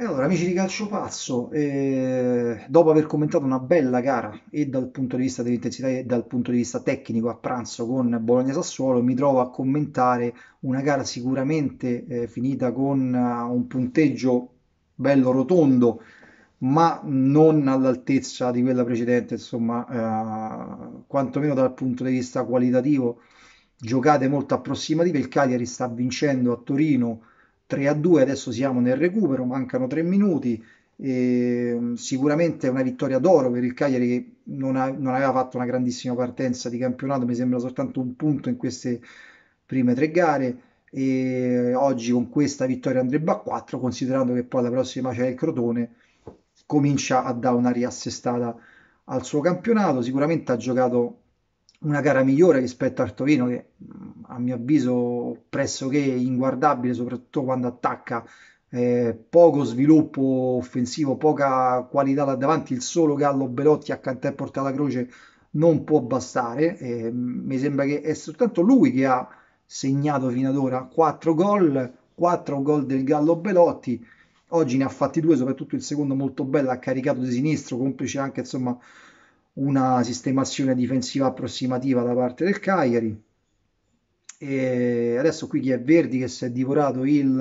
E allora, amici di Calcio Pazzo, eh, dopo aver commentato una bella gara e dal punto di vista dell'intensità e dal punto di vista tecnico a pranzo con Bologna-Sassuolo, mi trovo a commentare una gara sicuramente eh, finita con uh, un punteggio bello rotondo, ma non all'altezza di quella precedente, insomma, uh, quantomeno dal punto di vista qualitativo. Giocate molto approssimative, il Cagliari sta vincendo a Torino 3 a 2, adesso siamo nel recupero, mancano 3 minuti, e mm, sicuramente una vittoria d'oro per il Cagliari che non, ha, non, aveva fatto una grandissima partenza di campionato, mi sembra soltanto un punto in queste prime tre gare e oggi con questa vittoria andrebbe a 4 considerando che poi la prossima c'è il Crotone comincia a dare una riassestata al suo campionato sicuramente ha giocato una gara migliore rispetto a Artovino che mm, a mio avviso pressoché inguardabile, soprattutto quando attacca. Eh, poco sviluppo offensivo, poca qualità là davanti. Il solo Gallo Belotti accanto a Porta portata croce non può bastare. Eh, mi sembra che è soltanto lui che ha segnato fino ad ora 4 gol, 4 gol del Gallo Belotti. Oggi ne ha fatti due, soprattutto il secondo molto bello, ha caricato di sinistro, complice anche insomma una sistemazione difensiva approssimativa da parte del Cagliari. E adesso qui chi è Verdi che si è divorato il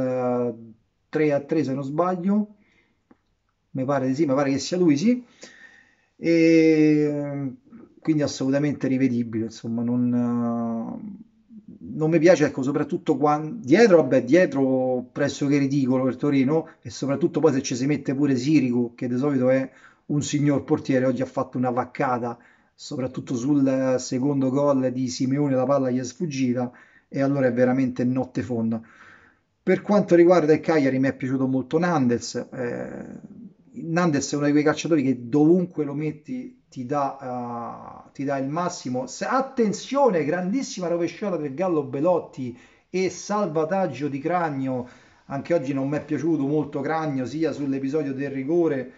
3 eh, a 3 se non sbaglio, mi pare di sì, mi pare che sia lui sì, e eh, quindi assolutamente rivedibile, insomma non eh, non mi piace, ecco, soprattutto quando, dietro, vabbè, dietro pressoché ridicolo per Torino e soprattutto poi se ci si mette pure Sirico, che di solito è un signor portiere, oggi ha fatto una vaccata soprattutto sul secondo gol di Simeone la palla gli è sfuggita e allora è veramente notte fonda. Per quanto riguarda il Cagliari mi è piaciuto molto Nandes, eh, Nandes è uno di quei calciatori che dovunque lo metti ti dà, uh, ti dà il massimo. Se, attenzione, grandissima rovesciata del Gallo Belotti e salvataggio di Cragno, anche oggi non mi è piaciuto molto Cragno sia sull'episodio del rigore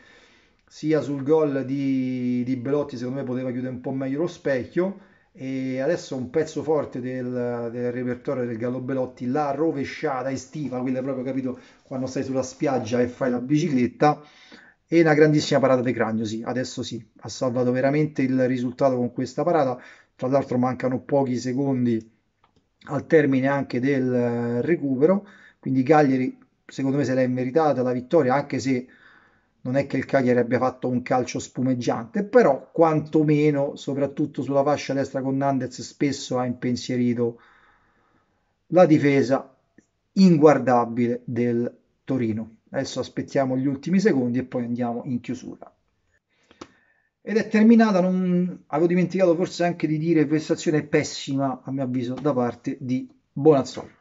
sia sul gol di, di Belotti secondo me poteva chiudere un po' meglio lo specchio e adesso un pezzo forte del, del repertorio del Gallo Belotti, la rovesciata estiva, quella proprio capito quando stai sulla spiaggia e fai la bicicletta e una grandissima parata di Cragno, sì, adesso sì, ha salvato veramente il risultato con questa parata, tra l'altro mancano pochi secondi al termine anche del recupero, quindi Cagliari secondo me se l'è meritata la vittoria anche se non è che il Cagliari abbia fatto un calcio spumeggiante, però quantomeno, soprattutto sulla fascia destra con Nandez, spesso ha impensierito la difesa inguardabile del Torino. Adesso aspettiamo gli ultimi secondi e poi andiamo in chiusura. Ed è terminata, non... avevo dimenticato forse anche di dire prestazione pessima, a mio avviso, da parte di Bonazzoli.